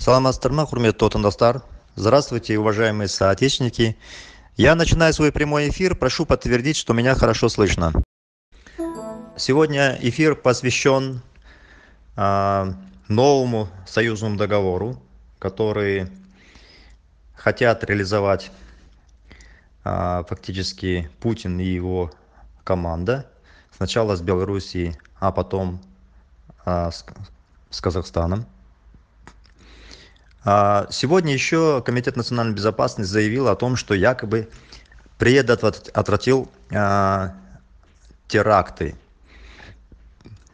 Салам ма құрметті отандастар здравствуйте уважаемые соотечественники я начинаю свой прямой эфир прошу подтвердить что меня хорошо слышно сегодня эфир посвящен а, новому союзному договору который хотят реализовать а, фактически путин и его команда сначала с белоруссией а потом а, с казахстаном а, сегодня еще Комитет национальной безопасности заявил о том, что якобы приедет отвратил а, теракты.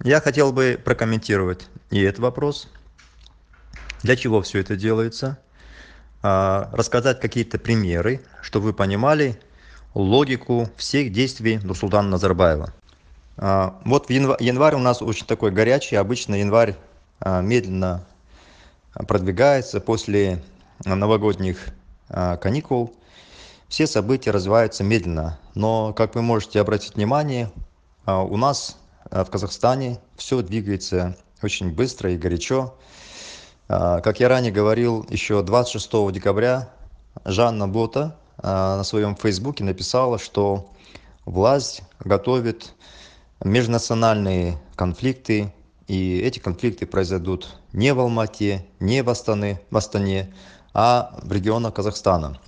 Я хотел бы прокомментировать и этот вопрос. Для чего все это делается? А, рассказать какие-то примеры, чтобы вы понимали логику всех действий Нурсултана Назарбаева. Вот в январь, январь у нас очень такой горячий, обычно январь медленно продвигается после новогодних а, каникул. Все события развиваются медленно, но, как вы можете обратить внимание, а, у нас а, в Казахстане все двигается очень быстро и горячо. Как я ранее говорил, еще 26 декабря Жанна Бота на своем фейсбуке написала, что власть готовит межнациональные конфликты, и эти конфликты произойдут не в Алмате, не в Астаны, в Астане, а в регионах Казахстана.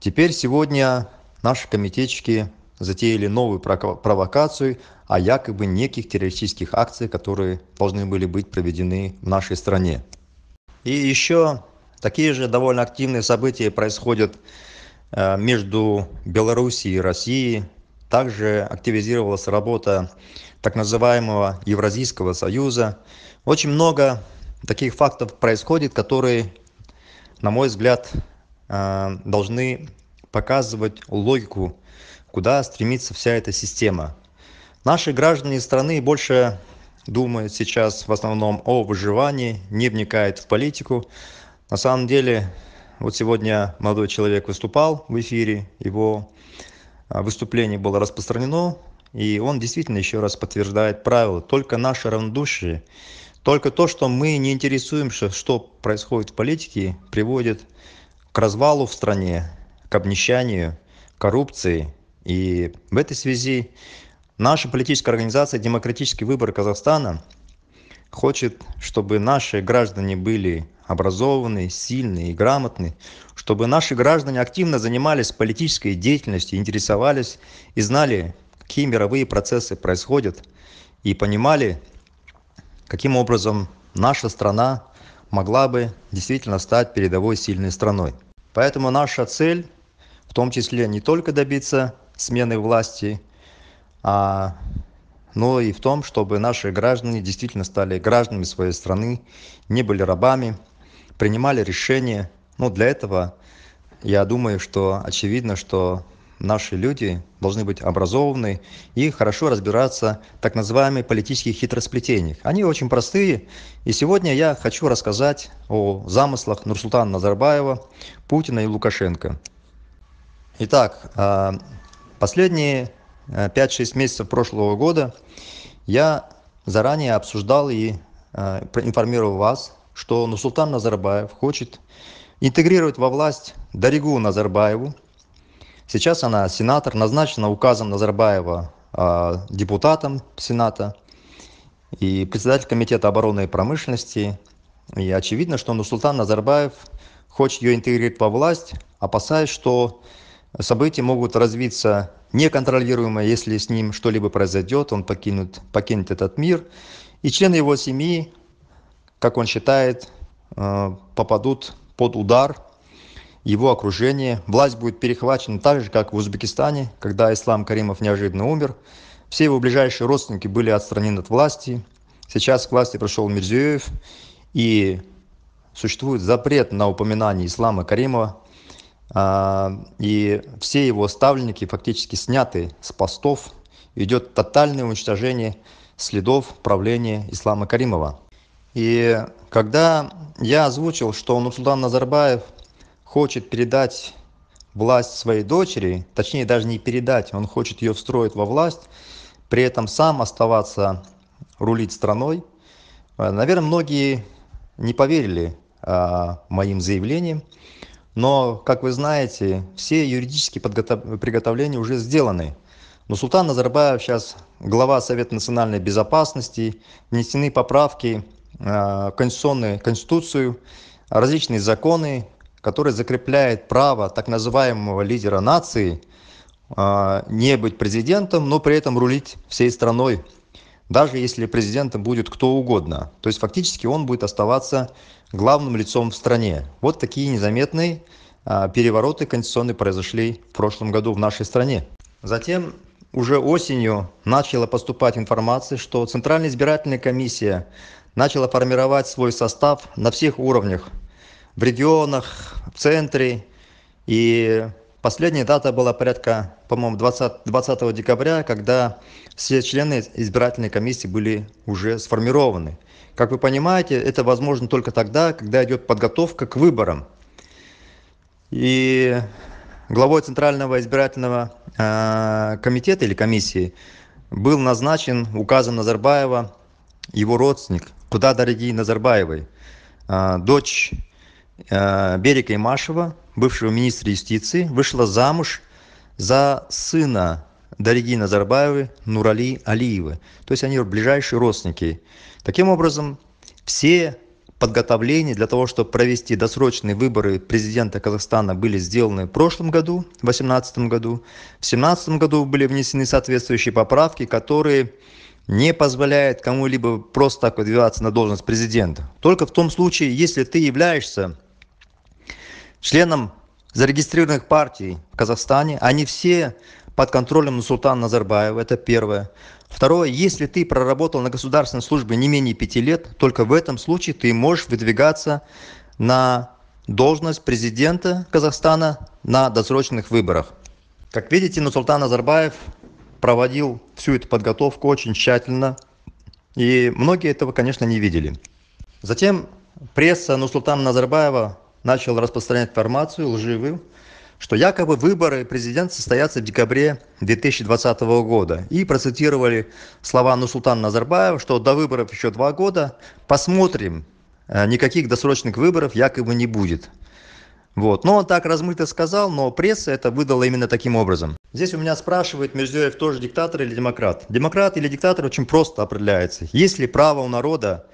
Теперь сегодня наши комитетчики затеяли новую провокацию о якобы неких террористических акциях, которые должны были быть проведены в нашей стране. И еще такие же довольно активные события происходят э, между Белоруссией и Россией. Также активизировалась работа так называемого Евразийского союза. Очень много таких фактов происходит которые на мой взгляд э, должны показывать логику куда стремится вся эта система наши граждане страны больше думают сейчас в основном о выживании не вникает в политику на самом деле вот сегодня молодой человек выступал в эфире его э, выступление было распространено и он действительно еще раз подтверждает правило только наши равнодушие только то что мы не интересуемся что происходит в политике приводит к развалу в стране к обнищанию коррупции и в этой связи наша политическая организация демократический выбор казахстана хочет чтобы наши граждане были образованные сильные и грамотные чтобы наши граждане активно занимались политической деятельностью интересовались и знали какие мировые процессы происходят и понимали каким образом наша страна могла бы действительно стать передовой сильной страной. Поэтому наша цель в том числе не только добиться смены власти, а, но и в том, чтобы наши граждане действительно стали гражданами своей страны, не были рабами, принимали решения. Ну, для этого я думаю, что очевидно, что наши люди должны быть образованы и хорошо разбираться в так называемых политических хитросплетениях. Они очень простые, и сегодня я хочу рассказать о замыслах Нурсултана Назарбаева, Путина и Лукашенко. Итак, а, последние 5-6 а, месяцев прошлого года я заранее обсуждал и а, информировал вас, что Нурсултан Назарбаев хочет интегрировать во власть Даригу Назарбаеву, сейчас она сенатор назначена указом назарбаева а, депутатом сената и председатель комитета обороны и промышленности и очевидно что нурсултан назарбаев хочет ее интегрировать во власть опасаясь что события могут развиться неконтролируемо если с ним что-либо произойдет он покинут покинет этот мир и члены его семьи как он считает э, попадут под удар его окружение. Власть будет перехвачена так же, как в Узбекистане, когда Ислам Каримов неожиданно умер. Все его ближайшие родственники были отстранены от власти. Сейчас к власти пришел Мирзиёев, и существует запрет на упоминание Ислама Каримова. А, и все его ставленники фактически сняты с постов. Идет тотальное уничтожение следов правления Ислама Каримова. И когда я озвучил, что Нурсултан Назарбаев хочет передать власть своей дочери, точнее даже не передать, он хочет ее встроить во власть, при этом сам оставаться, рулить страной. Э, наверное, многие не поверили а, моим заявлениям, но, как вы знаете, все юридические приготовления уже сделаны. Но Султан Назарбаев сейчас глава Совета национальной безопасности, внесены поправки э, в Конституцию, различные законы, который закрепляет право так называемого лидера нации а, не быть президентом, но при этом рулить всей страной, даже если президентом будет кто угодно. То есть фактически он будет оставаться главным лицом в стране. Вот такие незаметные а, перевороты конституционные произошли в прошлом году в нашей стране. Затем уже осенью начала поступать информация, что Центральная избирательная комиссия начала формировать свой состав на всех уровнях в регионах, в центре. И последняя дата была порядка, по-моему, 20, 20 декабря, когда все члены избирательной комиссии были уже сформированы. Как вы понимаете, это возможно только тогда, когда идет подготовка к выборам. И главой Центрального избирательного э, комитета или комиссии был назначен указом Назарбаева его родственник, куда дорогие Назарбаевой, э, дочь Э, Берия Имашева, бывшего министра юстиции, вышла замуж за сына Дариги Назарбаевой Нурали Алиевы. То есть они ближайшие родственники. Таким образом, все подготовления для того, чтобы провести досрочные выборы президента Казахстана были сделаны в прошлом году, в 2018 году. В 2017 году были внесены соответствующие поправки, которые не позволяют кому-либо просто так выдвигаться на должность президента. Только в том случае, если ты являешься членам зарегистрированных партий в Казахстане. Они все под контролем Нурсултана Назарбаева, это первое. Второе, если ты проработал на государственной службе не менее пяти лет, только в этом случае ты можешь выдвигаться на должность президента Казахстана на досрочных выборах. Как видите, Нурсултан Назарбаев проводил всю эту подготовку очень тщательно, и многие этого, конечно, не видели. Затем пресса Нурсултана Назарбаева начал распространять информацию лживую, что якобы выборы президента состоятся в декабре 2020 года. И процитировали слова Нусултана Назарбаева, что до выборов еще два года, посмотрим, э, никаких досрочных выборов якобы не будет. Вот. Но он так размыто сказал, но пресса это выдала именно таким образом. Здесь у меня спрашивает Мирзиёев тоже диктатор или демократ. Демократ или диктатор очень просто определяется. Есть ли право у народа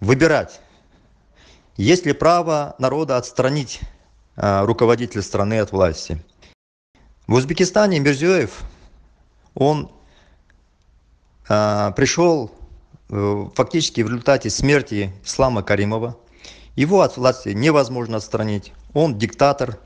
выбирать, есть ли право народа отстранить э, руководителя страны от власти? В Узбекистане Мирзиёев, он э, пришел э, фактически в результате смерти Ислама Каримова. Его от власти невозможно отстранить. Он диктатор,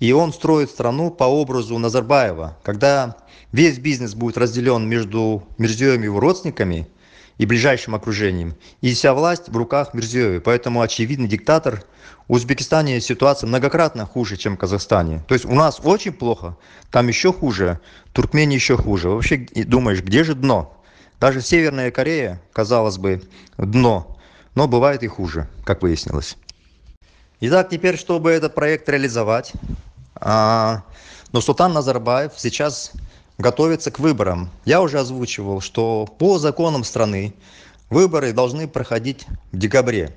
и он строит страну по образу Назарбаева. Когда весь бизнес будет разделен между Мирзиёем и его родственниками, и ближайшим окружением. И вся власть в руках Мирзиёева. Поэтому очевидный диктатор. В Узбекистане ситуация многократно хуже, чем в Казахстане. То есть у нас очень плохо, там еще хуже, в Туркмении еще хуже. Вообще думаешь, где же дно? Даже Северная Корея, казалось бы, дно. Но бывает и хуже, как выяснилось. Итак, теперь, чтобы этот проект реализовать, а, Нурсултан Назарбаев сейчас готовится к выборам я уже озвучивал что по законам страны выборы должны проходить в декабре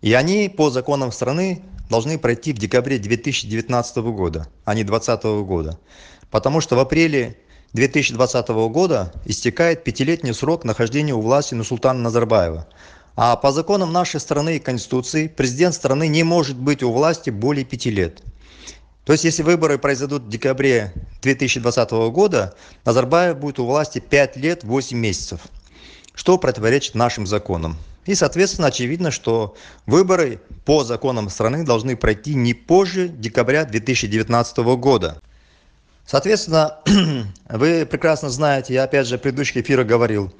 и они по законам страны должны пройти в декабре 2019 года а не 2020 года потому что в апреле 2020 года истекает пятилетний срок нахождения у власти нурсултана назарбаева а по законам нашей страны и конституции президент страны не может быть у власти более пяти лет то есть если выборы произойдут в декабре 2020 года назарбаев будет у власти пять лет восемь месяцев что противоречит нашим законам и соответственно очевидно что выборы по законам страны должны пройти не позже декабря 2019 года соответственно вы прекрасно знаете я опять же в предыдущих эфирах говорил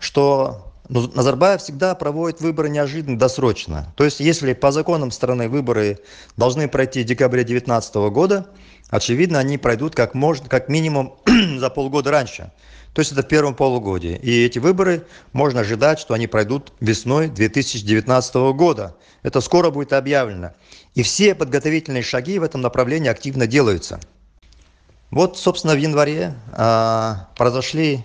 что но ну, Назарбаев всегда проводит выборы неожиданно, досрочно. То есть, если по законам страны выборы должны пройти в декабре 2019 года, очевидно, они пройдут как, можно, как минимум за полгода раньше. То есть это в первом полугодии. И эти выборы можно ожидать, что они пройдут весной 2019 года. Это скоро будет объявлено. И все подготовительные шаги в этом направлении активно делаются. Вот, собственно, в январе э, произошли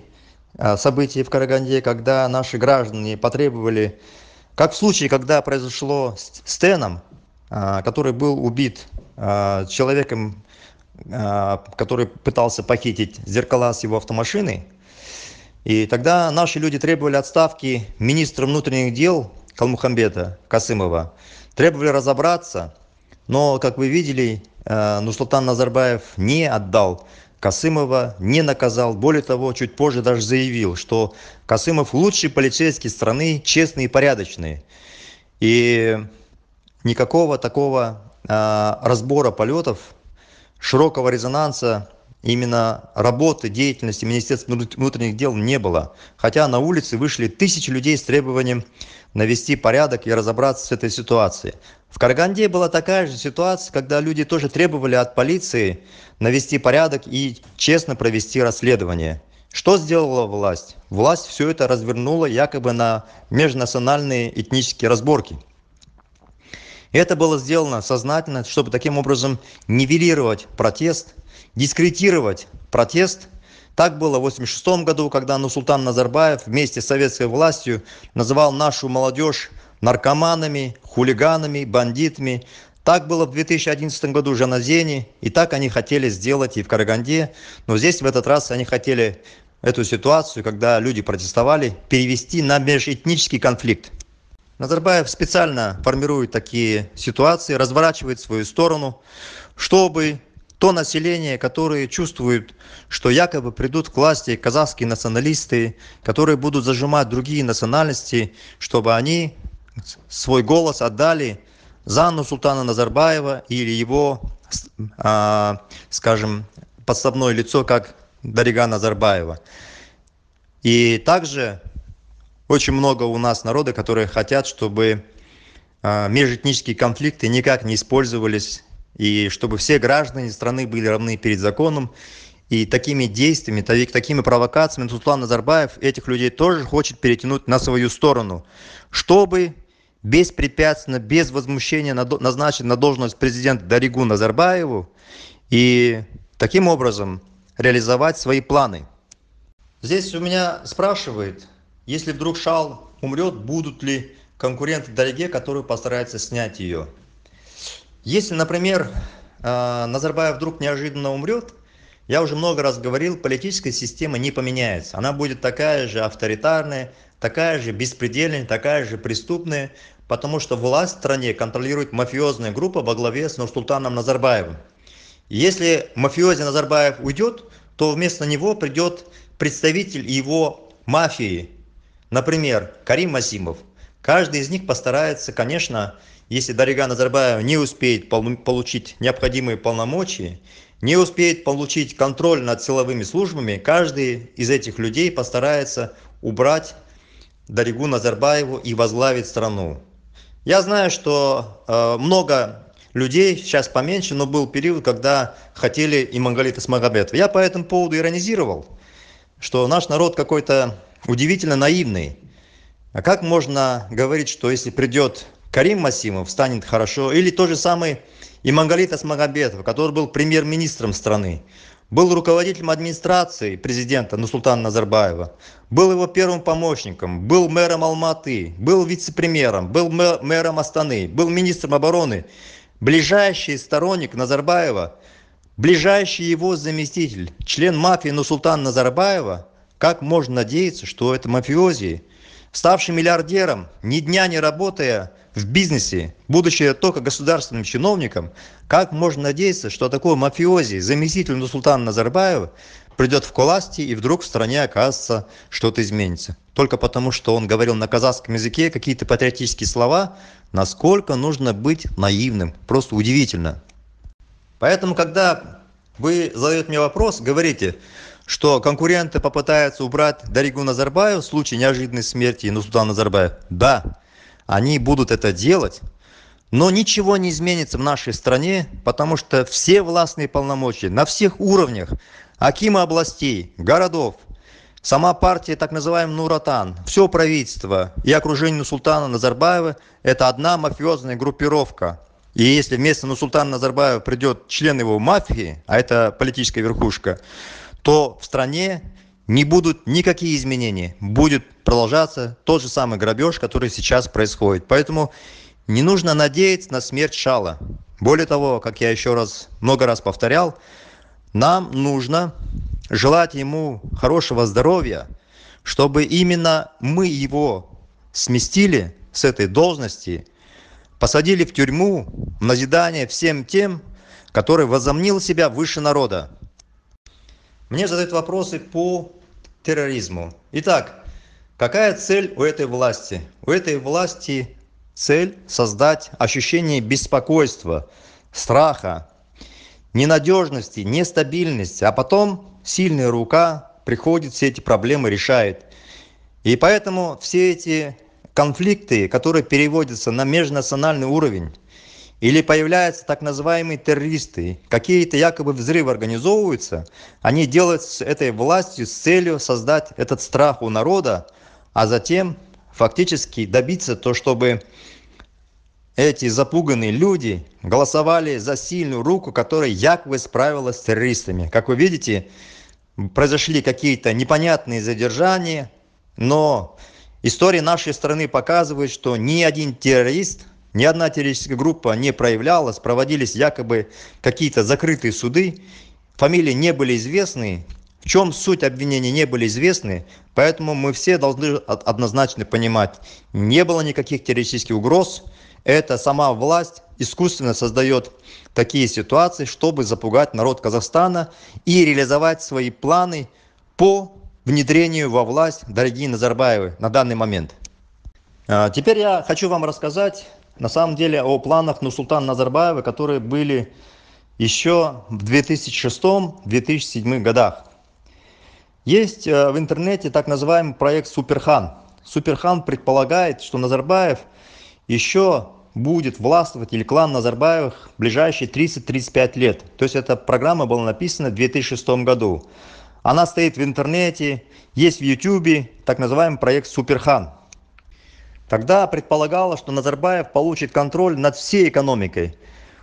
Э, событий в Караганде, когда наши граждане потребовали, как в случае, когда произошло с Теном, э, который был убит э, человеком, который пытался похитить зеркала с его автомашины. И тогда наши люди требовали отставки министра внутренних дел Калмухамбета Касымова, требовали разобраться, но, как вы видели, Нурсултан Назарбаев не отдал Касымова не наказал. Более того, чуть позже даже заявил, что Касымов лучший полицейский страны, честный и порядочный. И никакого такого а, разбора полетов, широкого резонанса именно работы, деятельности Министерства внутренних дел не было. Хотя на улице вышли тысячи людей с требованием навести порядок и разобраться с этой ситуацией. В Караганде была такая же ситуация, когда люди тоже требовали от полиции навести порядок и честно провести расследование. Что сделала власть? Власть все это развернула якобы на межнациональные этнические разборки. Это было сделано сознательно, чтобы таким образом нивелировать протест дискредитировать протест так было в восемьдесят году когда нурсултан назарбаев вместе с советской властью называл нашу молодежь наркоманами хулиганами бандитами так было в 2011 году уже на Зене, и так они хотели сделать и в караганде но здесь в этот раз они хотели эту ситуацию когда люди протестовали перевести на межэтнический конфликт назарбаев специально формирует такие ситуации разворачивает свою сторону чтобы то население, которое чувствует, что якобы придут к власти казахские националисты, которые будут зажимать другие национальности, чтобы они свой голос отдали за султана Назарбаева или его, а, скажем, подставное лицо, как Дарига Назарбаева. И также очень много у нас народа, которые хотят, чтобы а, межэтнические конфликты никак не использовались и чтобы все граждане страны были равны перед законом. И такими действиями, такими провокациями Нурсултан Назарбаев этих людей тоже хочет перетянуть на свою сторону, чтобы беспрепятственно, без возмущения назначить на должность президента Даригу Назарбаеву и таким образом реализовать свои планы. Здесь у меня спрашивает, если вдруг Шал умрет, будут ли конкуренты Дариге, которые постараются снять ее? если например э, назарбаев вдруг неожиданно умрет, я уже много раз говорил политическая система не поменяется она будет такая же авторитарная такая же беспредельная такая же преступная потому что власть в стране контролирует мафиозная группа во главе с нурсултаном назарбаевым если мафиози назарбаев уйдет, то вместо него придет представитель его мафии например карим асимов каждый из них постарается конечно если дарига Назарбаев не успеет получить необходимые полномочия не успеет получить контроль над силовыми службами каждый из этих людей постарается убрать даригу назарбаеву и возглавить страну я знаю что э, много людей сейчас поменьше но был период когда хотели и мангалита исмагомедова я по этому поводу иронизировал что наш народ какой-то удивительно наивный а как можно говорить что если придет Карим Масимов станет хорошо. Или тот же самый Имангалит Асмагомедов, который был премьер-министром страны. Был руководителем администрации президента Нусултана Назарбаева. Был его первым помощником. Был мэром Алматы. Был вице-премьером. Был мэром Астаны. Был министром обороны. Ближайший сторонник Назарбаева, ближайший его заместитель, член мафии Нусултан Назарбаева, как можно надеяться, что это мафиози, ставший миллиардером, ни дня не работая, в бизнесе, будучи только государственным чиновником, как можно надеяться, что такой мафиози, заместитель султана Назарбаева, придет в власти и вдруг в стране окажется что-то изменится. Только потому, что он говорил на казахском языке какие-то патриотические слова, насколько нужно быть наивным, просто удивительно. Поэтому, когда вы задаете мне вопрос, говорите, что конкуренты попытаются убрать Даригу Назарбаев в случае неожиданной смерти Нурсултана Назарбаева. Да, они будут это делать но ничего не изменится в нашей стране потому что все властные полномочия на всех уровнях акимы областей городов сама партия так называемый Нуратан, все правительство и окружение султана назарбаева это одна мафиозная группировка и если вместо нурсултана назарбаева придет член его мафии а это политическая верхушка то в стране не будут никакие изменения будет продолжаться тот же самый грабеж который сейчас происходит поэтому не нужно надеяться на смерть шала более того как я еще раз много раз повторял нам нужно желать ему хорошего здоровья чтобы именно мы его сместили с этой должности посадили в тюрьму в назидание всем тем который возомнил себя выше народа мне задают вопросы по терроризму. Итак, какая цель у этой власти? У этой власти цель создать ощущение беспокойства, страха, ненадежности, нестабильности, а потом сильная рука приходит, все эти проблемы решает. И поэтому все эти конфликты, которые переводятся на межнациональный уровень, или появляются так называемые террористы, какие-то якобы взрывы организовываются, они делают с этой властью с целью создать этот страх у народа, а затем фактически добиться то, чтобы эти запуганные люди голосовали за сильную руку, которая якобы справилась с террористами. Как вы видите, произошли какие-то непонятные задержания, но история нашей страны показывает, что ни один террорист – ни одна террористическая группа не проявлялась, проводились якобы какие-то закрытые суды, фамилии не были известны, в чем суть обвинений не были известны, поэтому мы все должны однозначно понимать, не было никаких террористических угроз, это сама власть искусственно создает такие ситуации, чтобы запугать народ Казахстана и реализовать свои планы по внедрению во власть, дорогие Назарбаевы, на данный момент. А, теперь я хочу вам рассказать на самом деле о планах нурсултана назарбаева которые были еще в 2006-2007 годах есть э, в интернете так называемый проект суперхан суперхан предполагает что назарбаев еще будет властвовать или клан назарбаевых в ближайшие 30-35 лет то есть эта программа была написана в 2006 году она стоит в интернете есть в ютюбе так называемый проект суперхан тогда предполагалось что назарбаев получит контроль над всей экономикой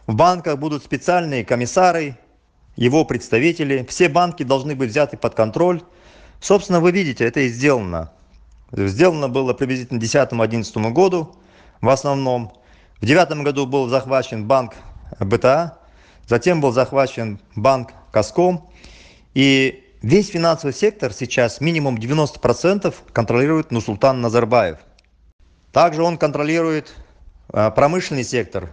в банках будут специальные комиссары его представители все банки должны быть взяты под контроль собственно вы видите это и сделано сделано было приблизительно десятому одиннадцатому году в основном в девятом году был захвачен банк бта затем был захвачен банк казком и весь финансовый сектор сейчас минимум девяносто процентов контролирует нурсултан назарбаев также он контролирует э, промышленный сектор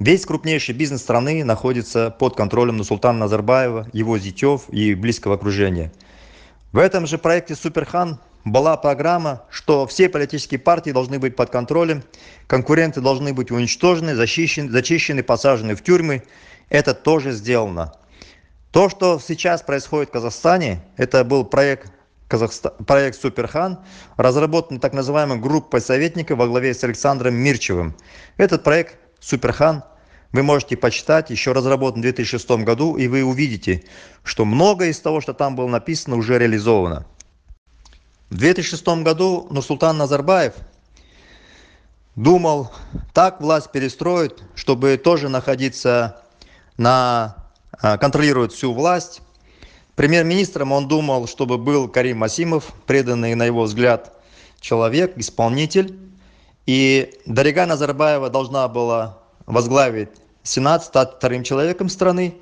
весь крупнейший бизнес страны находится под контролем нурсултана назарбаева его зятёв и близкого окружения в этом же проекте суперхан была программа что все политические партии должны быть под контролем конкуренты должны быть уничтожены защищены зачищены посажены в тюрьмы это тоже сделано то что сейчас происходит в казахстане это был проект проект «Суперхан» разработан так называемой группой советников во главе с Александром Мирчевым. Этот проект «Суперхан» вы можете почитать, еще разработан в 2006 году, и вы увидите, что многое из того, что там было написано, уже реализовано. В 2006 году Нурсултан Назарбаев думал, так власть перестроит, чтобы тоже находиться на э, контролировать всю власть, премьер-министром он думал чтобы был карим асимов преданный на его взгляд человек исполнитель и дарига назарбаева должна была возглавить сенат стать вторым человеком страны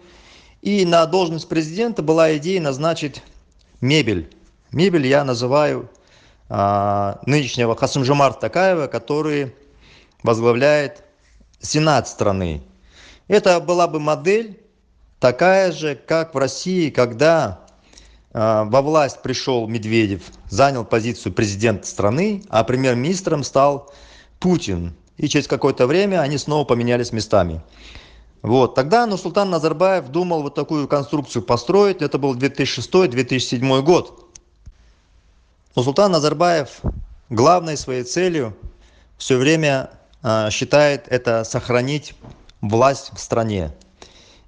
и на должность президента была идея назначить мебель мебель я называю а, нынешнего касым-жомарта токаева который возглавляет сенат страны это была бы модель такая же как в россии когда а, во власть пришел медведев занял позицию президента страны а премьер-министром стал путин и через какое-то время они снова поменялись местами вот тогда нурсултан назарбаев думал вот такую конструкцию построить это был 2006-2007 год нурсултан назарбаев главной своей целью все время а, считает это сохранить власть в стране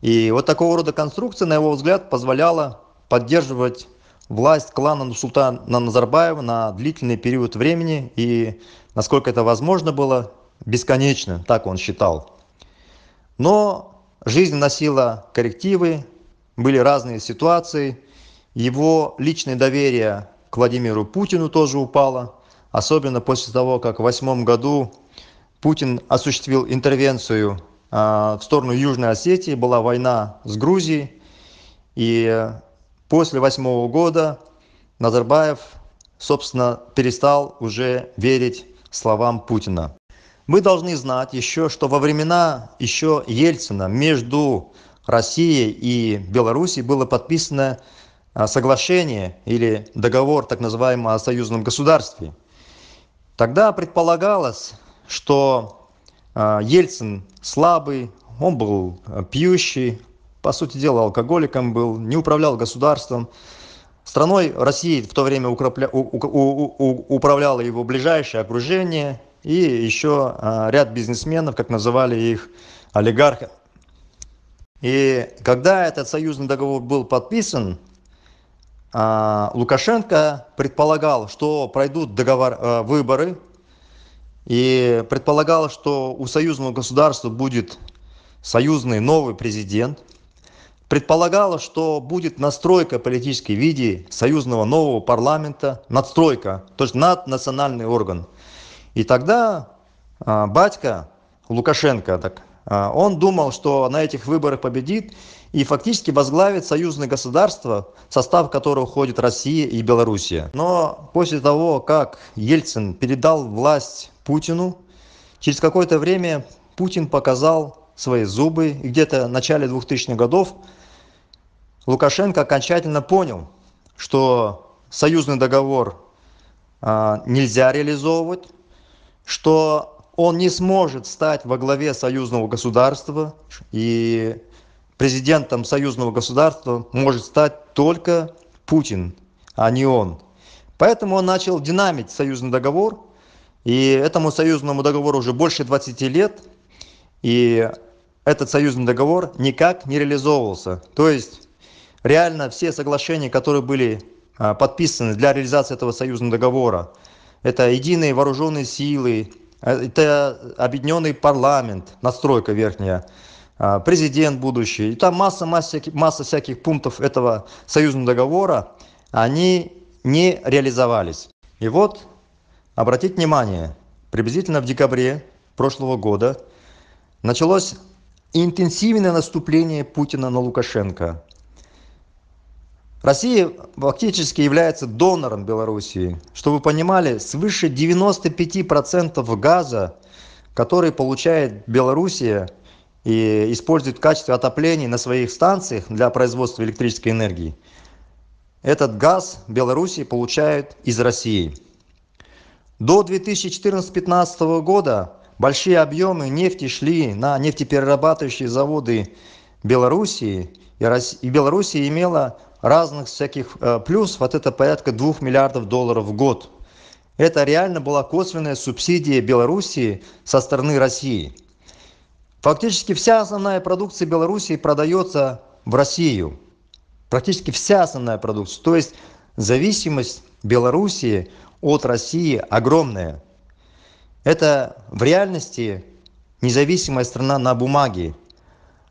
и вот такого рода конструкция, на его взгляд, позволяла поддерживать власть клана Нурсултана Назарбаева на длительный период времени и, насколько это возможно было, бесконечно, так он считал. Но жизнь носила коррективы, были разные ситуации, его личное доверие к Владимиру Путину тоже упало, особенно после того, как в восьмом году Путин осуществил интервенцию а, в сторону Южной Осетии, была война с Грузией. И после восьмого года Назарбаев, собственно, перестал уже верить словам Путина. Мы должны знать еще, что во времена еще Ельцина между Россией и Белоруссией было подписано а, соглашение или договор так называемого о союзном государстве. Тогда предполагалось, что а, ельцин слабый он был э, пьющий по сути дела алкоголиком был не управлял государством страной россии в то время управляло его ближайшее окружение и еще а, ряд бизнесменов как называли их олигархи. и когда этот союзный договор был подписан а, лукашенко предполагал что пройдут договор э, выборы и предполагалось что у союзного государства будет союзный новый президент предполагало, что будет настройка политической визии союзного нового парламента надстройка то есть наднациональный орган и тогда а, батька лукашенко так а, он думал что на этих выборах победит и фактически возглавит союзное государство в состав которого входит россия и белоруссия но после того как ельцин передал власть путину через какое-то время путин показал свои зубы и где-то в начале двухтысячных годов лукашенко окончательно понял что союзный договор а, нельзя реализовывать что он не сможет стать во главе союзного государства и президентом союзного государства может стать только путин а не он поэтому он начал динамить союзный договор и этому союзному договору уже больше двадцати лет и этот союзный договор никак не реализовывался то есть реально все соглашения которые были а, подписаны для реализации этого союзного договора это единые вооруженные силы а, это объединенный парламент настройка верхняя а, президент будущий и там масса масса масса всяких пунктов этого союзного договора они не реализовались и вот обратить внимание приблизительно в декабре прошлого года началось интенсивное наступление путина на лукашенко россия фактически является донором белоруссии чтобы вы понимали свыше 95% газа который получает белоруссия и использует в качестве отопления на своих станциях для производства электрической энергии этот газ белоруссия получает из россии до 2014-2015 года большие объемы нефти шли на нефтеперерабатывающие заводы белоруссии и белоруссия имела разных всяких э, плюс вот это порядка двух миллиардов долларов в год это реально была косвенная субсидия белоруссии со стороны россии фактически вся основная продукция белоруссии продается в россию практически вся основная продукция то есть зависимость белоруссии от России огромная. Это в реальности независимая страна на бумаге.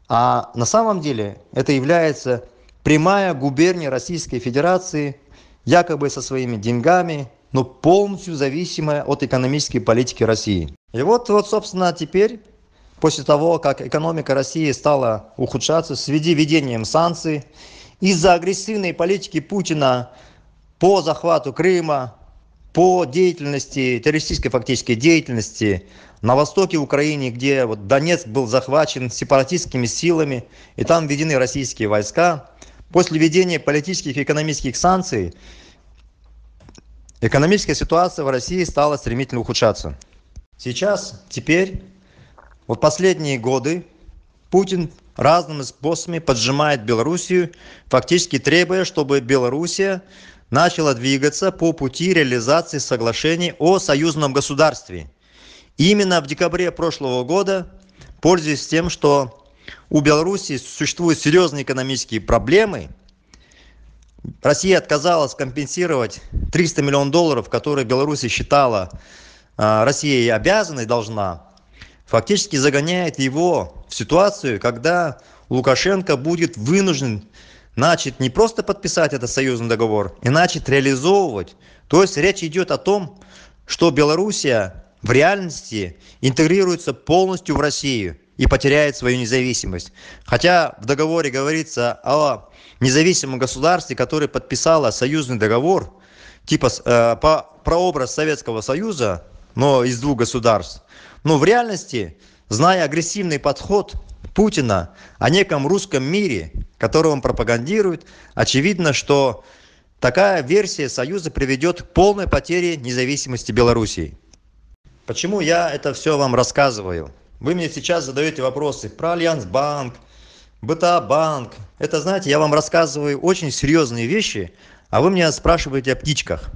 А на самом деле это является прямая губерния Российской Федерации, якобы со своими деньгами, но полностью зависимая от экономической политики России. И вот, вот собственно, теперь, после того, как экономика России стала ухудшаться в связи введением санкций, из-за агрессивной политики Путина по захвату Крыма, по деятельности, террористической фактической деятельности на востоке Украины, где вот Донецк был захвачен сепаратистскими силами, и там введены российские войска. После введения политических и экономических санкций экономическая ситуация в России стала стремительно ухудшаться. Сейчас, теперь, вот последние годы Путин разными способами поджимает Белоруссию, фактически требуя, чтобы Белоруссия начало двигаться по пути реализации соглашений о союзном государстве. Именно в декабре прошлого года, пользуясь тем, что у Беларуси существуют серьезные экономические проблемы, Россия отказалась компенсировать 300 миллионов долларов, которые Беларусь считала а, Россией обязанной, должна, фактически загоняет его в ситуацию, когда Лукашенко будет вынужден значит не просто подписать этот союзный договор и начать реализовывать то есть речь идет о том что белоруссия в реальности интегрируется полностью в россию и потеряет свою независимость хотя в договоре говорится о независимом государстве которое подписало союзный договор типа э, по прообраз советского союза но из двух государств но в реальности зная агрессивный подход Путина о неком русском мире, который он пропагандирует, очевидно, что такая версия Союза приведет к полной потере независимости Белоруссии. Почему я это все вам рассказываю? Вы мне сейчас задаете вопросы про Альянсбанк, Банк, БТА Банк. Это, знаете, я вам рассказываю очень серьезные вещи, а вы меня спрашиваете о птичках.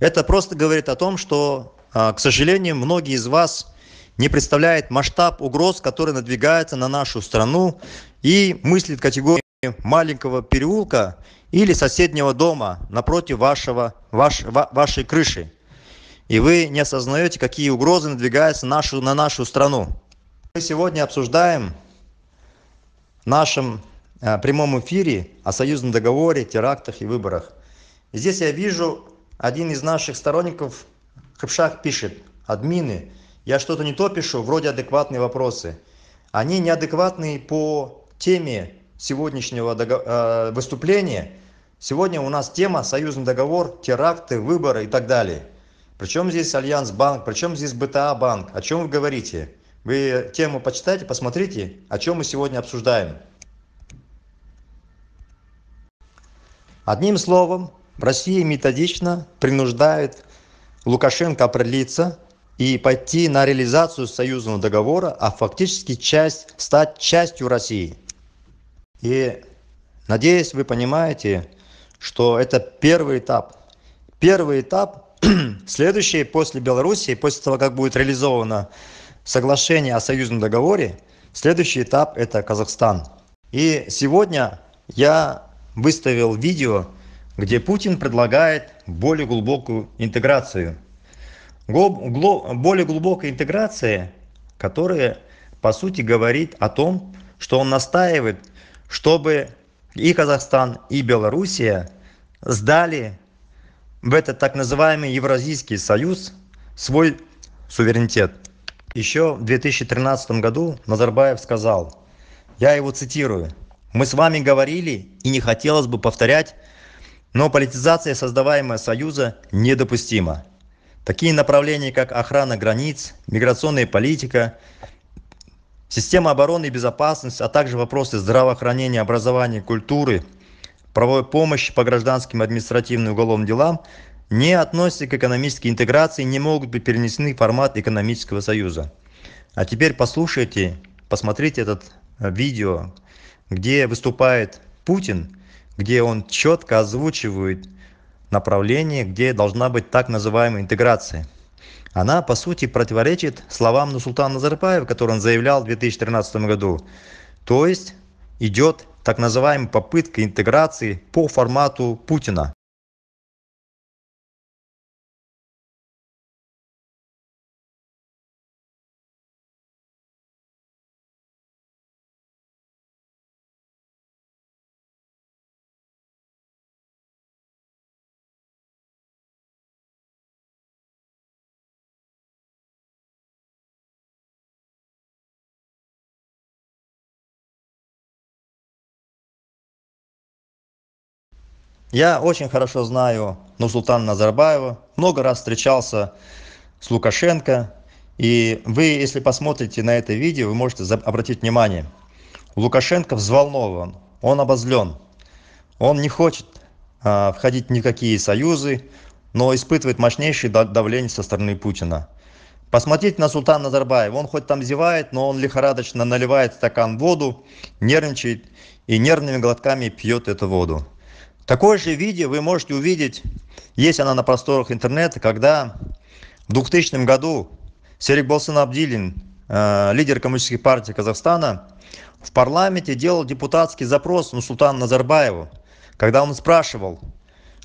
Это просто говорит о том, что, а, к сожалению, многие из вас не представляет масштаб угроз, которые надвигаются на нашу страну и мыслит категории маленького переулка или соседнего дома напротив вашего, ваш, ва, вашей крыши. И вы не осознаете, какие угрозы надвигаются нашу, на нашу страну. Мы сегодня обсуждаем в нашем э, прямом эфире о союзном договоре, терактах и выборах. И здесь я вижу, один из наших сторонников, Хапшах пишет, админы – я что-то не то пишу, вроде адекватные вопросы. Они неадекватные по теме сегодняшнего догов... Э, выступления. Сегодня у нас тема «Союзный договор», теракты, выборы и так далее. Причем здесь Альянс Банк, причем здесь БТА Банк, о чем вы говорите? Вы тему почитайте, посмотрите, о чем мы сегодня обсуждаем. Одним словом, Россия методично принуждает Лукашенко определиться, и пойти на реализацию союзного договора, а фактически часть, стать частью России. И надеюсь, вы понимаете, что это первый этап. Первый этап, следующий после Белоруссии, после того, как будет реализовано соглашение о союзном договоре, следующий этап – это Казахстан. И сегодня я выставил видео, где Путин предлагает более глубокую интеграцию – более глубокой интеграции, которая, по сути, говорит о том, что он настаивает, чтобы и Казахстан, и Белоруссия сдали в этот так называемый Евразийский союз свой суверенитет. Еще в 2013 году Назарбаев сказал, я его цитирую, «Мы с вами говорили, и не хотелось бы повторять, но политизация, создаваемая Союза, недопустима. Такие направления, как охрана границ, миграционная политика, система обороны и безопасности, а также вопросы здравоохранения, образования, культуры, правовой помощи по гражданским, административным и уголовным делам не относятся к экономической интеграции и не могут быть перенесены в формат экономического союза. А теперь послушайте, посмотрите этот э, видео, где выступает Путин, где он четко озвучивает направлении, где должна быть так называемая интеграция. Она, по сути, противоречит словам нусултана Назарбаева, который он заявлял в 2013 году. То есть идет так называемая попытка интеграции по формату Путина. я очень хорошо знаю нурсултана назарбаева много раз встречался с лукашенко и вы если посмотрите на это видео вы можете обратить внимание лукашенко взволнован он обозлен он не хочет а, входить в никакие союзы но испытывает мощнейшее давление со стороны путина посмотрите на султана назарбаева он хоть там зевает но он лихорадочно наливает стакан воду нервничает и нервными глотками пьет эту воду такое же видео вы можете увидеть есть она на просторах интернета когда в двухтысячном году серик болсынабдилин э, лидер коммунистической партии казахстана в парламенте делал депутатский запрос на султана Назарбаева, когда он спрашивал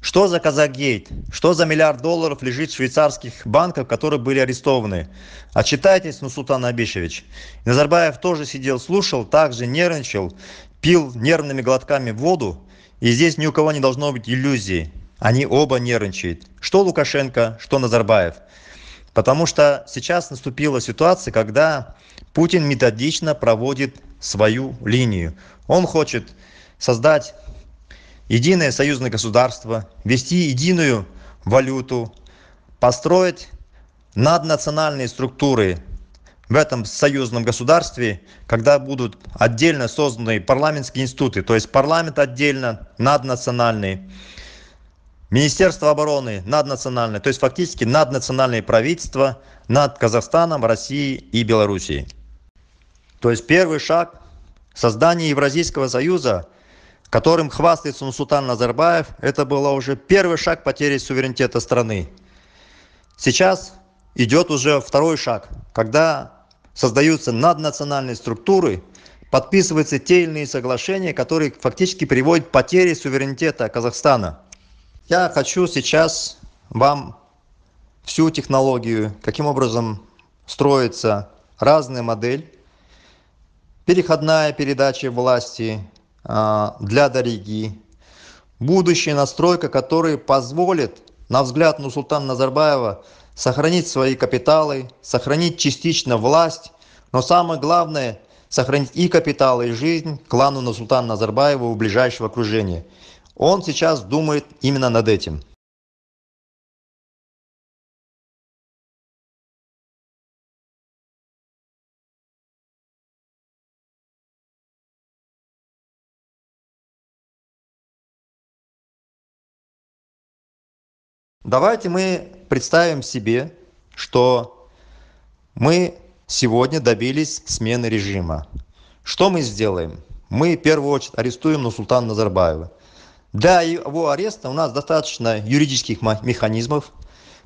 что за казагейт что за миллиард долларов лежит в швейцарских банках которые были арестованы отчитайтесь нурсултан абишевич назарбаев тоже сидел слушал также нервничал пил нервными глотками воду и здесь ни у кого не должно быть иллюзий они оба нервничают что лукашенко что назарбаев потому что сейчас наступила ситуация когда путин методично проводит свою линию он хочет создать единое союзное государство ввести единую валюту построить наднациональные структуры в этом союзном государстве когда будут отдельно созданы парламентские институты то есть парламент отдельно наднациональный министерство обороны наднациональное то есть фактически наднациональные правительства над казахстаном россией и белоруссией то есть первый шаг создания евразийского союза которым хвастается нурсултан назарбаев это было уже первый шаг потери суверенитета страны сейчас идет уже второй шаг когда создаются наднациональные структуры, подписываются те или иные соглашения, которые фактически приводят к потере суверенитета Казахстана. Я хочу сейчас вам всю технологию, каким образом строится разная модель, переходная передача власти а, для Дариги, будущая настройка, которая позволит, на взгляд Нусултана Назарбаева, сохранить свои капиталы сохранить частично власть но самое главное сохранить и капиталы и жизнь клану нурсултана назарбаева в ближайшего окружения он сейчас думает именно над этим давайте мы представим себе что мы сегодня добились смены режима что мы сделаем мы в первую очередь арестуем нурсултана назарбаева для его ареста у нас достаточно юридических механизмов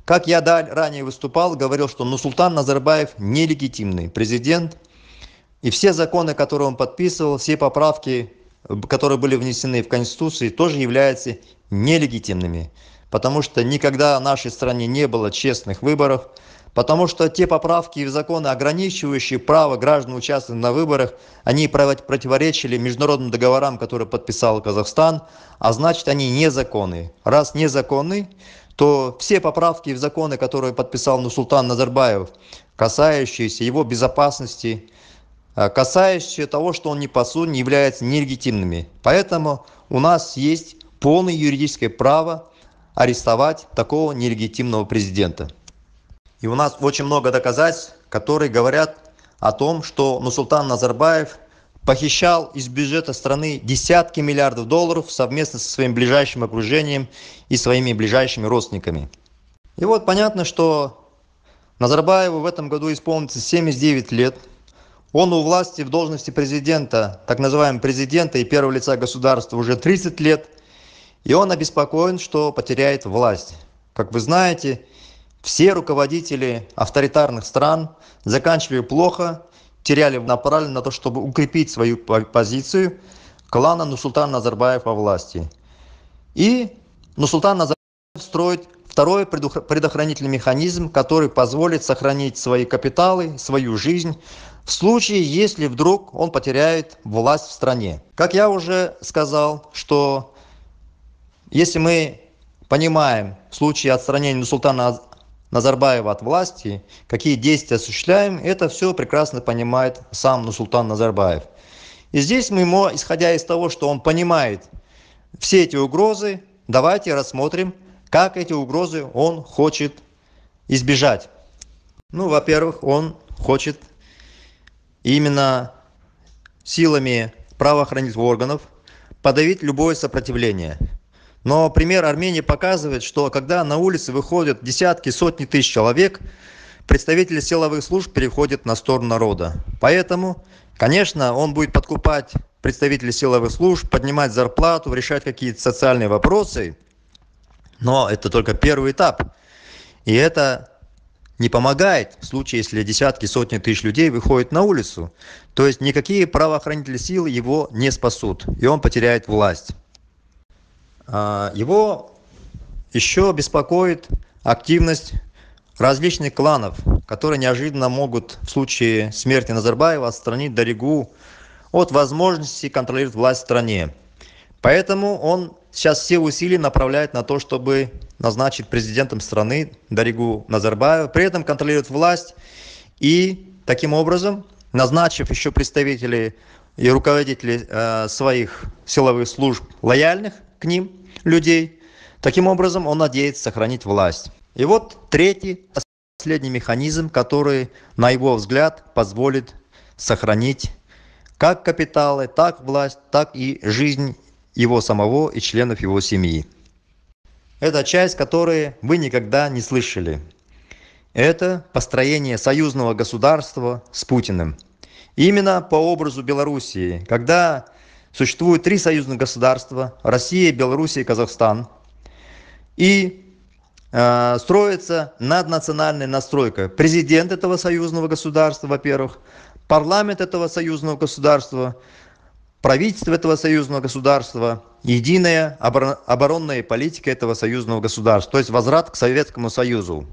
как я ранее выступал говорил что нусултан назарбаев нелегитимный президент и все законы которые он подписывал все поправки которые были внесены в конституцию, тоже являются нелегитимными потому что никогда в нашей стране не было честных выборов, потому что те поправки и законы, ограничивающие право граждан участвовать на выборах, они противоречили международным договорам, которые подписал Казахстан, а значит они незаконны. Раз незаконны, то все поправки и законы, которые подписал Нусултан Назарбаев, касающиеся его безопасности, а, касающиеся того, что он не по сути является нелегитимными. Поэтому у нас есть полное юридическое право арестовать такого нелегитимного президента. И у нас очень много доказательств, которые говорят о том, что Нусултан Назарбаев похищал из бюджета страны десятки миллиардов долларов совместно со своим ближайшим окружением и своими ближайшими родственниками. И вот понятно, что Назарбаеву в этом году исполнится 79 лет. Он у власти в должности президента, так называемого президента и первого лица государства уже 30 лет – и он обеспокоен, что потеряет власть. Как вы знаете, все руководители авторитарных стран заканчивали плохо, теряли направленно на то, чтобы укрепить свою позицию клана Нусултан Назарбаев во власти. И Нусултан Назарбаев строит второй предохранительный механизм, который позволит сохранить свои капиталы, свою жизнь, в случае, если вдруг он потеряет власть в стране. Как я уже сказал, что если мы понимаем в случае отстранения нурсултана назарбаева от власти какие действия осуществляем это все прекрасно понимает сам нусултан назарбаев и здесь мы исходя из того что он понимает все эти угрозы давайте рассмотрим как эти угрозы он хочет избежать ну во-первых он хочет именно силами правоохранительных органов подавить любое сопротивление но пример Армении показывает, что когда на улице выходят десятки, сотни тысяч человек, представители силовых служб переходят на сторону народа. Поэтому, конечно, он будет подкупать представителей силовых служб, поднимать зарплату, решать какие-то социальные вопросы. Но это только первый этап. И это не помогает в случае, если десятки, сотни тысяч людей выходят на улицу. То есть никакие правоохранители силы его не спасут, и он потеряет власть. А, его еще беспокоит активность различных кланов которые неожиданно могут в случае смерти назарбаева отстранить даригу от возможности контролировать власть в стране поэтому он сейчас все усилия направляет на то чтобы назначить президентом страны даригу назарбаева при этом контролирует власть и таким образом назначив еще представителей и руководителей э, своих силовых служб лояльных к ним людей таким образом он надеется сохранить власть и вот третий последний механизм который на его взгляд позволит сохранить как капиталы так власть так и жизнь его самого и членов его семьи это часть которые вы никогда не слышали это построение союзного государства с путиным именно по образу белоруссии когда существует три союзных государства россия белоруссия и казахстан и э, строится наднациональная настройка президент этого союзного государства во-первых парламент этого союзного государства правительство этого союзного государства единая оборонная политика этого союзного государства то есть возврат к советскому союзу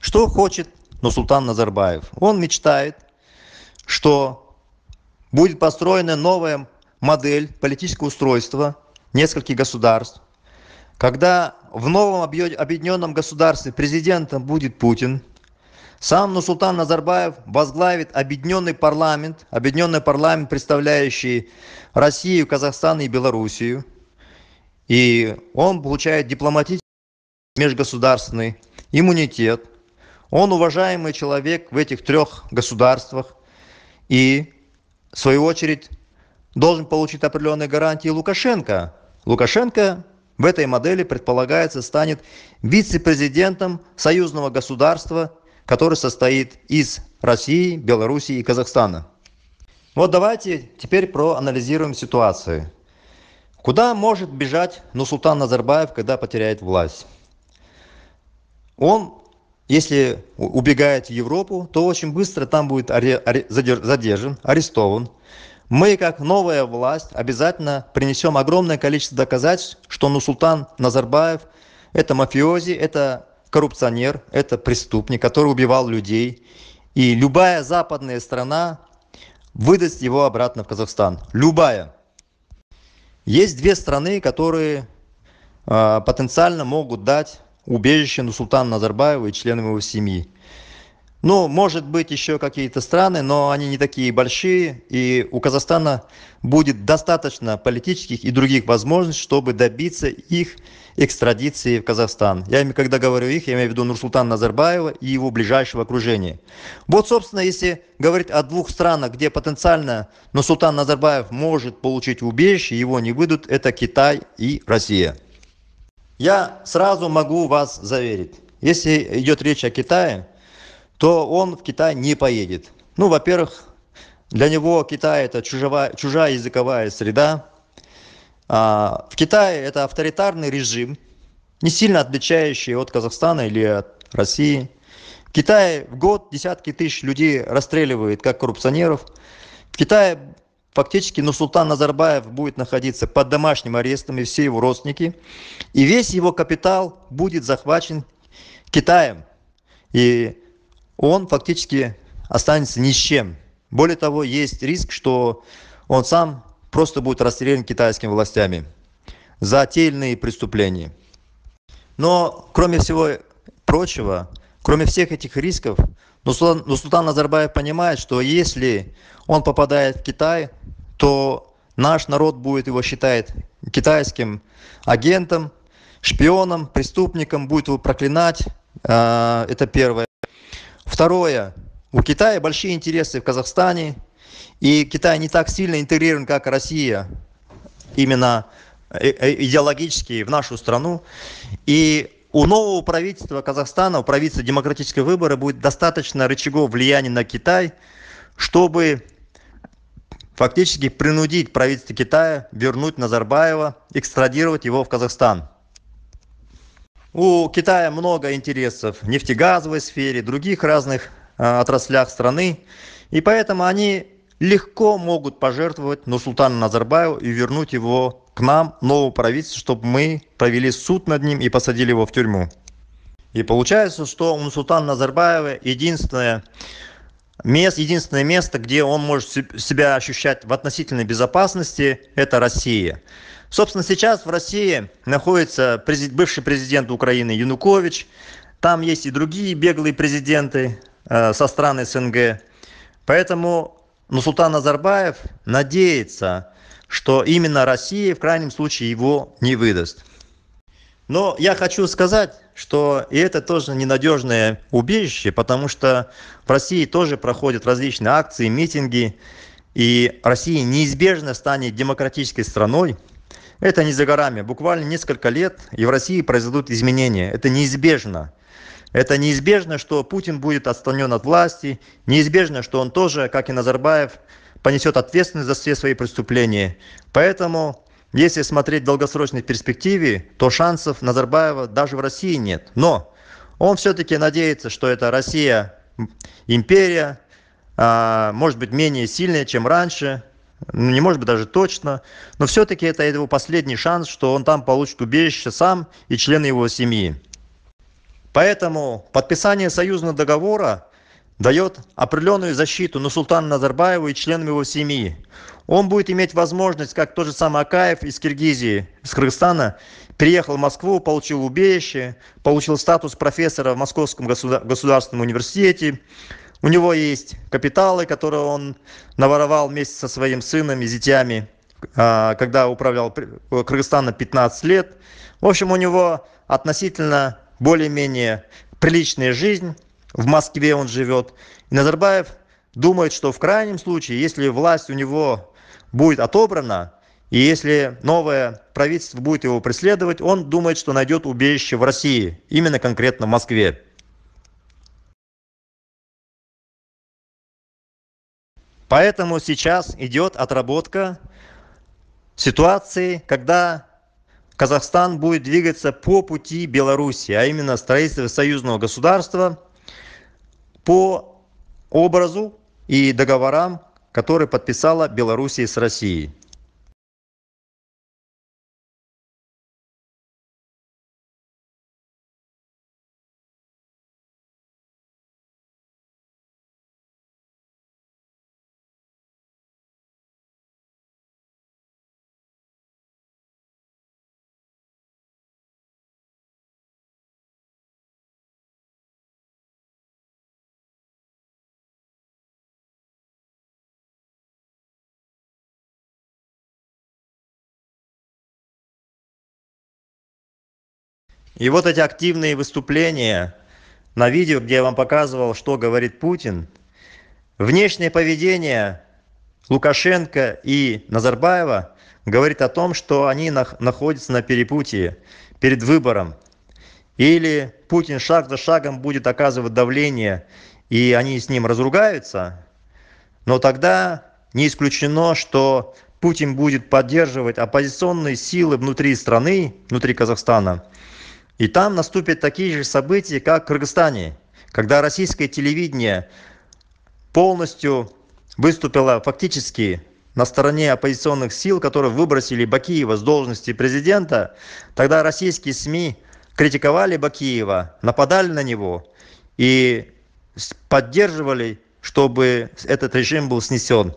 Что хочет нусултан Назарбаев? Он мечтает, что будет построена новая модель политического устройства нескольких государств, когда в новом объединенном государстве президентом будет Путин, сам Нусултан Назарбаев возглавит объединенный парламент, объединенный парламент, представляющий Россию, Казахстан и Белоруссию. И он получает дипломатический межгосударственный иммунитет. Он уважаемый человек в этих трех государствах и, в свою очередь, должен получить определенные гарантии Лукашенко. Лукашенко в этой модели, предполагается, станет вице-президентом союзного государства, который состоит из России, Белоруссии и Казахстана. Вот давайте теперь проанализируем ситуацию. Куда может бежать Нусултан Назарбаев, когда потеряет власть? Он если убегает в Европу, то очень быстро там будет задержан, арестован. Мы, как новая власть, обязательно принесем огромное количество доказательств, что Нусултан Назарбаев – это мафиози, это коррупционер, это преступник, который убивал людей. И любая западная страна выдаст его обратно в Казахстан. Любая. Есть две страны, которые а, потенциально могут дать убежище нурсултана назарбаева и членов его семьи ну может быть еще какие-то страны но они не такие большие и у казахстана будет достаточно политических и других возможностей чтобы добиться их экстрадиции в казахстан я когда говорю их я имею в виду Нурсултан назарбаева и его ближайшего окружения вот собственно если говорить о двух странах где потенциально нурсултан назарбаев может получить убежище его не выдадут это китай и россия я сразу могу вас заверить если идет речь о китае то он в китай не поедет ну во-первых для него китай это чужая чужая языковая среда а, в китае это авторитарный режим не сильно отличающий от казахстана или от россии в китае в год десятки тысяч людей расстреливают как коррупционеров в китае фактически Нурсултан Назарбаев будет находиться под домашним арестом и все его родственники, и весь его капитал будет захвачен Китаем, и он фактически останется ни с чем. Более того, есть риск, что он сам просто будет расстрелян китайскими властями за те или иные преступления. Но, кроме всего прочего, кроме всех этих рисков, нурсултан назарбаев понимает что если он попадает в китай то наш народ будет его считать китайским агентом шпионом преступником будет его проклинать а, это первое второе у китая большие интересы в казахстане и китай не так сильно интегрирован как россия именно э, э, идеологически в нашу страну и у нового правительства Казахстана, у правительства демократические выборы, будет достаточно рычагов влияния на Китай, чтобы фактически принудить правительство Китая вернуть Назарбаева, экстрадировать его в Казахстан. У Китая много интересов в нефтегазовой сфере, других разных а, отраслях страны, и поэтому они легко могут пожертвовать Нурсултану Назарбаеву и вернуть его нам нового правительства, чтобы мы провели суд над ним и посадили его в тюрьму. И получается, что у Султана Назарбаева единственное место, единственное место, где он может себя ощущать в относительной безопасности, это Россия. Собственно, сейчас в России находится бывший президент Украины Янукович, там есть и другие беглые президенты э, со стран СНГ. Поэтому Нусултан Назарбаев надеется, что именно Россия в крайнем случае его не выдаст. Но я хочу сказать, что и это тоже ненадежное убежище, потому что в России тоже проходят различные акции, митинги, и Россия неизбежно станет демократической страной. Это не за горами. Буквально несколько лет, и в России произойдут изменения. Это неизбежно. Это неизбежно, что Путин будет отстранен от власти, неизбежно, что он тоже, как и Назарбаев, понесет ответственность за все свои преступления поэтому если смотреть в долгосрочной перспективе то шансов назарбаева даже в россии нет но он все таки надеется что это россия империя а, может быть менее сильная чем раньше ну, не может быть даже точно но все таки это его последний шанс что он там получит убежище сам и члены его семьи поэтому подписание союзного договора дает определенную защиту нурсултану назарбаеву и членам его семьи он будет иметь возможность как тот же самый акаев из киргизии из кыргызстана приехал в москву получил убежище получил статус профессора в московском государственном университете у него есть капиталы которые он наворовал вместе со своим сыном и зятьями а, когда управлял кыргызстаном 15 лет в общем у него относительно более-менее приличная жизнь в москве он живет. и назарбаев думает что в крайнем случае если власть у него будет отобрана и если новое правительство будет его преследовать он думает что найдет убежище в россии именно конкретно в москве поэтому сейчас идет отработка ситуации когда казахстан будет двигаться по пути белоруссии а именно строительство союзного государства по образу и договорам которые подписала белоруссия с россией и вот эти активные выступления на видео где я вам показывал что говорит путин внешнее поведение лукашенко и назарбаева говорит о том что они находятся на перепутье перед выбором или путин шаг за шагом будет оказывать давление и они с ним разругаются но тогда не исключено что путин будет поддерживать оппозиционные силы внутри страны внутри казахстана и там наступят такие же события, как в Кыргызстане, когда российское телевидение полностью выступило фактически на стороне оппозиционных сил, которые выбросили Бакиева с должности президента. Тогда российские СМИ критиковали Бакиева, нападали на него и поддерживали чтобы этот режим был снесен.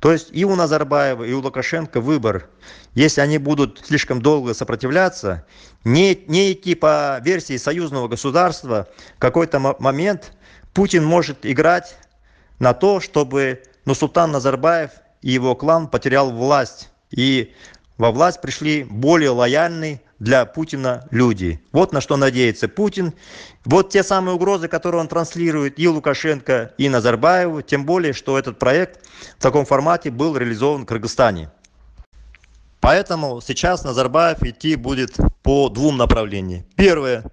то есть и у назарбаева и у лукашенко выбор если они будут слишком долго сопротивляться не не идти по версии союзного государства в какой-то момент путин может играть на то чтобы нурсултан назарбаев и его клан потерял власть и во власть пришли более лояльные для путина люди вот на что надеется путин вот те самые угрозы которые он транслирует и лукашенко и назарбаеву тем более что этот проект в таком формате был реализован в кыргызстане поэтому сейчас назарбаев идти будет по двум направлениям первое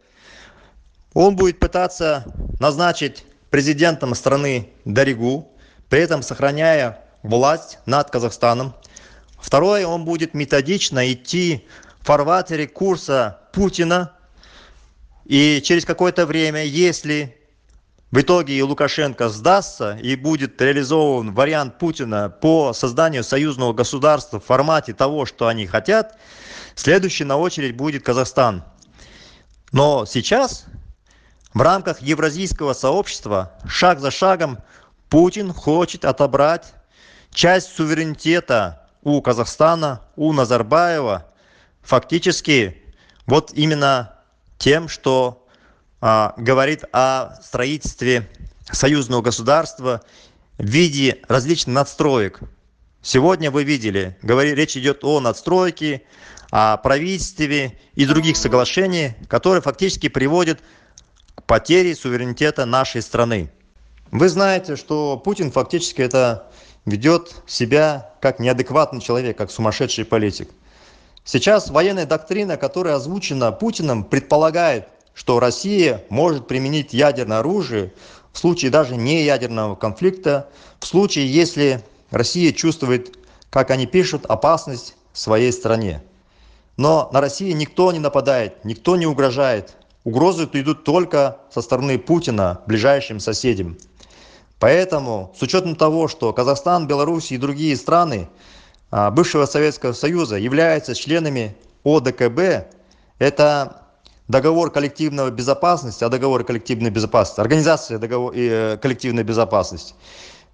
он будет пытаться назначить президентом страны даригу при этом сохраняя власть над казахстаном второе он будет методично идти фарватере курса Путина. И через какое-то время, если в итоге и Лукашенко сдастся и будет реализован вариант Путина по созданию союзного государства в формате того, что они хотят, следующий на очередь будет Казахстан. Но сейчас в рамках евразийского сообщества шаг за шагом Путин хочет отобрать часть суверенитета у Казахстана, у Назарбаева – фактически вот именно тем, что а, говорит о строительстве союзного государства в виде различных надстроек. Сегодня вы видели, говори, речь идет о надстройке, о правительстве и других соглашениях, которые фактически приводят к потере суверенитета нашей страны. Вы знаете, что Путин фактически это ведет себя как неадекватный человек, как сумасшедший политик. Сейчас военная доктрина, которая озвучена Путиным, предполагает, что Россия может применить ядерное оружие в случае даже не ядерного конфликта, в случае, если Россия чувствует, как они пишут, опасность своей стране. Но на Россию никто не нападает, никто не угрожает. Угрозы идут только со стороны Путина, ближайшим соседям. Поэтому, с учетом того, что Казахстан, Беларусь и другие страны а, бывшего советского союза являются членами одкб это договор коллективного безопасности а договор коллективной безопасности организация договор э, коллективной безопасности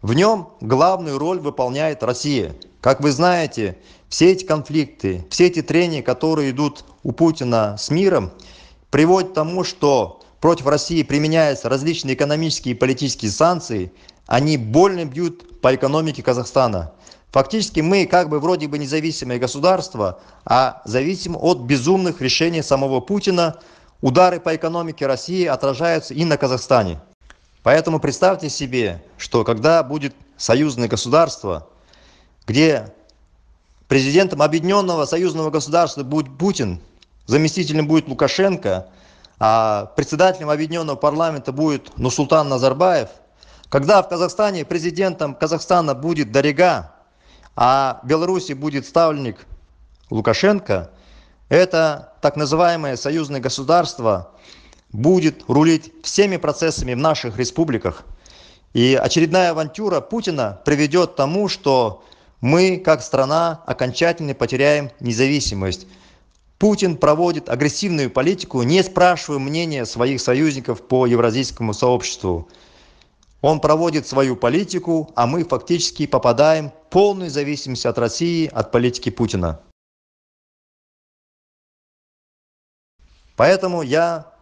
в нем главную роль выполняет россия как вы знаете все эти конфликты все эти трения которые идут у путина с миром приводят к тому что против россии применяются различные экономические и политические санкции они больно бьют по экономике казахстана Фактически мы как бы вроде бы независимое государство, а зависим от безумных решений самого Путина. Удары по экономике России отражаются и на Казахстане. Поэтому представьте себе, что когда будет союзное государство, где президентом объединенного союзного государства будет Путин, заместителем будет Лукашенко, а председателем объединенного парламента будет Нусултан Назарбаев, когда в Казахстане президентом Казахстана будет Дарига, а в Беларуси будет ставленник Лукашенко, это так называемое союзное государство будет рулить всеми процессами в наших республиках. И очередная авантюра Путина приведет к тому, что мы, как страна, окончательно потеряем независимость. Путин проводит агрессивную политику, не спрашивая мнения своих союзников по евразийскому сообществу он проводит свою политику а мы фактически попадаем в полную зависимость от россии от политики путина поэтому я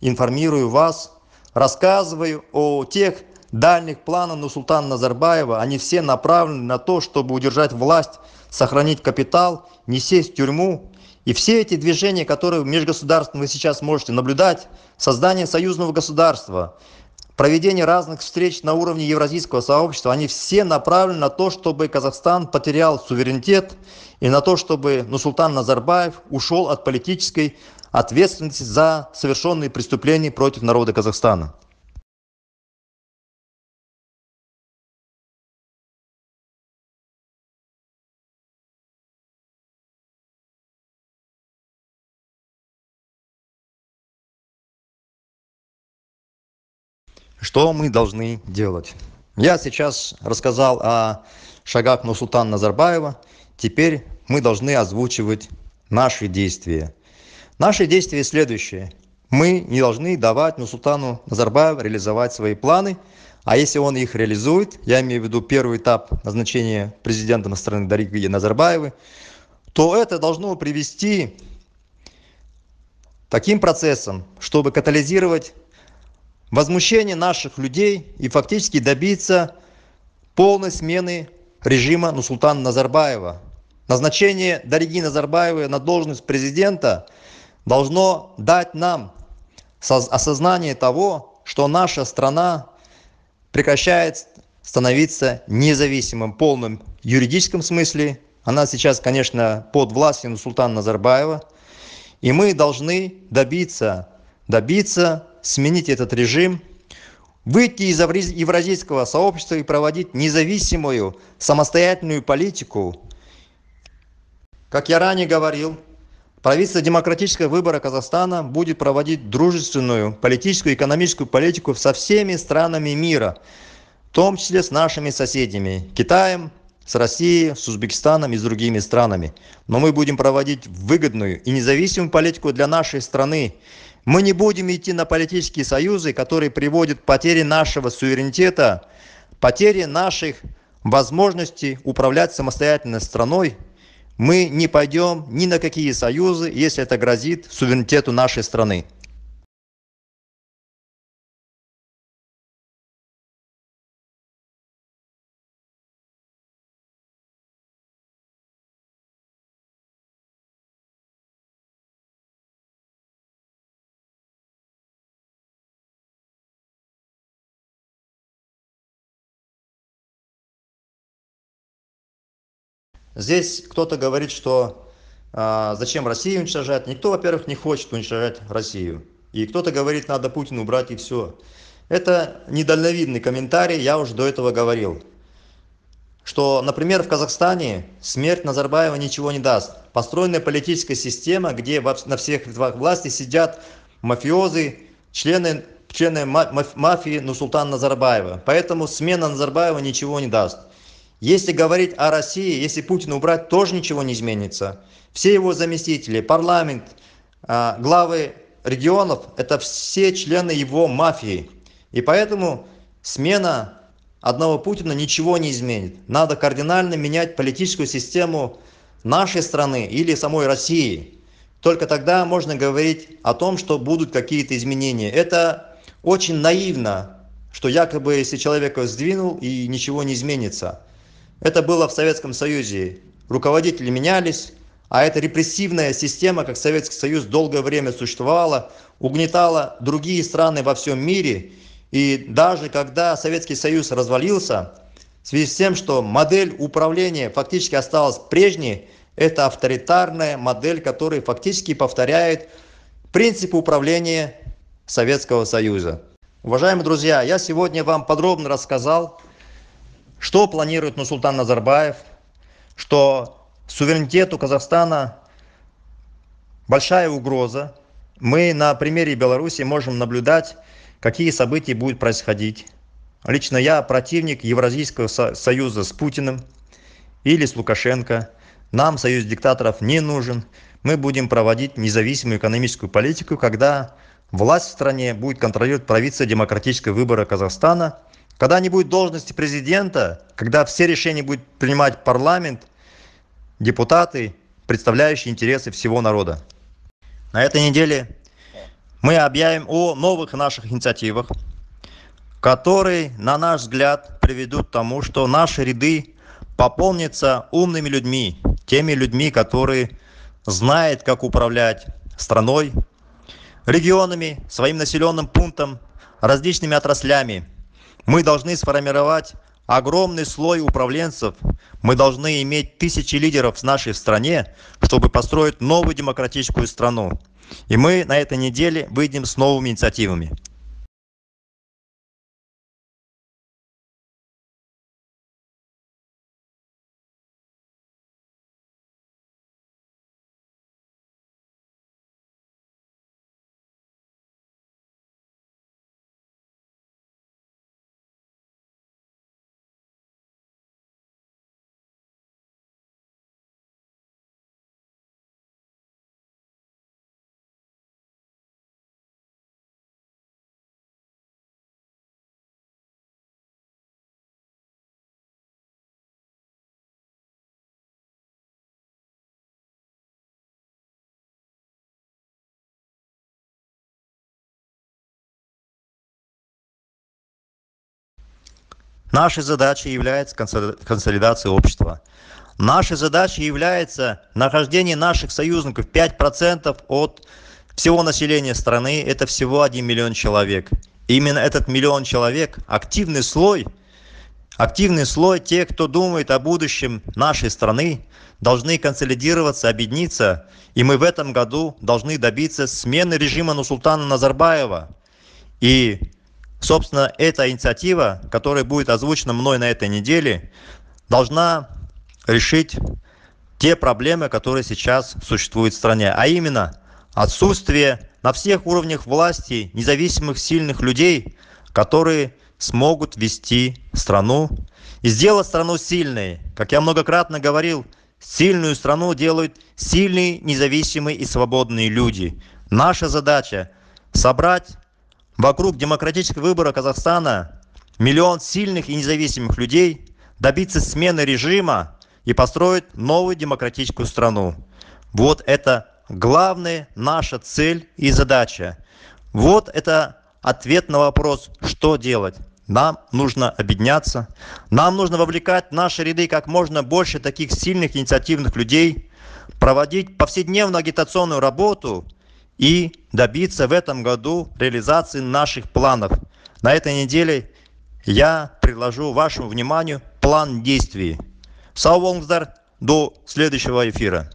информирую вас рассказываю о тех дальних планах нусултана назарбаева они все направлены на то чтобы удержать власть сохранить капитал не сесть в тюрьму и все эти движения которые межгосударственные вы сейчас можете наблюдать создание союзного государства проведение разных встреч на уровне евразийского сообщества, они все направлены на то, чтобы Казахстан потерял суверенитет и на то, чтобы Нусултан Назарбаев ушел от политической ответственности за совершенные преступления против народа Казахстана. что мы должны делать я сейчас рассказал о шагах нурсултана назарбаева теперь мы должны озвучивать наши действия наши действия следующие мы не должны давать нурсултану назарбаеву реализовать свои планы а если он их реализует я имею в виду первый этап назначения президента на страны дариги назарбаевой то это должно привести таким процессом чтобы катализировать возмущение наших людей и фактически добиться полной смены режима нусултана Назарбаева. Назначение Дариги Назарбаевой на должность президента должно дать нам осознание того, что наша страна прекращает становиться независимым, полным в юридическом смысле. Она сейчас, конечно, под властью Нурсултана Назарбаева. И мы должны добиться, добиться сменить этот режим выйти из евразийского сообщества и проводить независимую самостоятельную политику как я ранее говорил правительство демократического выбора казахстана будет проводить дружественную политическую и экономическую политику со всеми странами мира в том числе с нашими соседями китаем с россией с узбекистаном и с другими странами но мы будем проводить выгодную и независимую политику для нашей страны мы не будем идти на политические союзы, которые приводят к потере нашего суверенитета, потере наших возможностей управлять самостоятельно страной. Мы не пойдем ни на какие союзы, если это грозит суверенитету нашей страны. Здесь кто-то говорит, что а, зачем Россию уничтожать. Никто, во-первых, не хочет уничтожать Россию. И кто-то говорит, надо Путина убрать и все. Это недальновидный комментарий, я уже до этого говорил. Что, например, в Казахстане смерть Назарбаева ничего не даст. Построенная политическая система, где на всех ветвах власти сидят мафиозы, члены, члены мафии Нусултана Назарбаева. Поэтому смена Назарбаева ничего не даст. Если говорить о России, если Путина убрать, тоже ничего не изменится. Все его заместители, парламент, а, главы регионов – это все члены его мафии. И поэтому смена одного Путина ничего не изменит. Надо кардинально менять политическую систему нашей страны или самой России. Только тогда можно говорить о том, что будут какие-то изменения. Это очень наивно, что якобы если человека сдвинул и ничего не изменится это было в советском союзе руководители менялись а эта репрессивная система как советский союз долгое время существовала угнетала другие страны во всем мире и даже когда советский союз развалился в связи с тем что модель управления фактически осталась прежней это авторитарная модель которая фактически повторяет принципы управления советского союза уважаемые друзья я сегодня вам подробно рассказал что планирует нусултан назарбаев что суверенитету казахстана большая угроза мы на примере Беларуси можем наблюдать какие события будут происходить лично я противник евразийского союза с путиным или с лукашенко нам союз диктаторов не нужен мы будем проводить независимую экономическую политику когда власть в стране будет контролировать правительство демократического выбора казахстана когда не будет должности президента когда все решения будет принимать парламент депутаты представляющие интересы всего народа на этой неделе мы объявим о новых наших инициативах которые на наш взгляд приведут к тому что наши ряды пополнятся умными людьми теми людьми которые знают как управлять страной регионами своим населенным пунктом различными отраслями мы должны сформировать огромный слой управленцев мы должны иметь тысячи лидеров в нашей стране чтобы построить новую демократическую страну и мы на этой неделе выйдем с новыми инициативами Нашей задачей является консолидация общества. Нашей задачей является нахождение наших союзников 5% от всего населения страны, это всего 1 миллион человек. И именно этот миллион человек, активный слой, активный слой тех, кто думает о будущем нашей страны, должны консолидироваться, объединиться, и мы в этом году должны добиться смены режима Нусултана Назарбаева. И Собственно, эта инициатива, которая будет озвучена мной на этой неделе, должна решить те проблемы, которые сейчас существуют в стране, а именно отсутствие на всех уровнях власти независимых сильных людей, которые смогут вести страну и сделать страну сильной. Как я многократно говорил, сильную страну делают сильные, независимые и свободные люди. Наша задача собрать вокруг демократических выборов казахстана миллион сильных и независимых людей добиться смены режима и построить новую демократическую страну вот это главная наша цель и задача вот это ответ на вопрос что делать нам нужно объединяться, нам нужно вовлекать в наши ряды как можно больше таких сильных инициативных людей, проводить повседневную агитационную работу – и добиться в этом году реализации наших планов. На этой неделе я предложу вашему вниманию план действий. Сау до следующего эфира.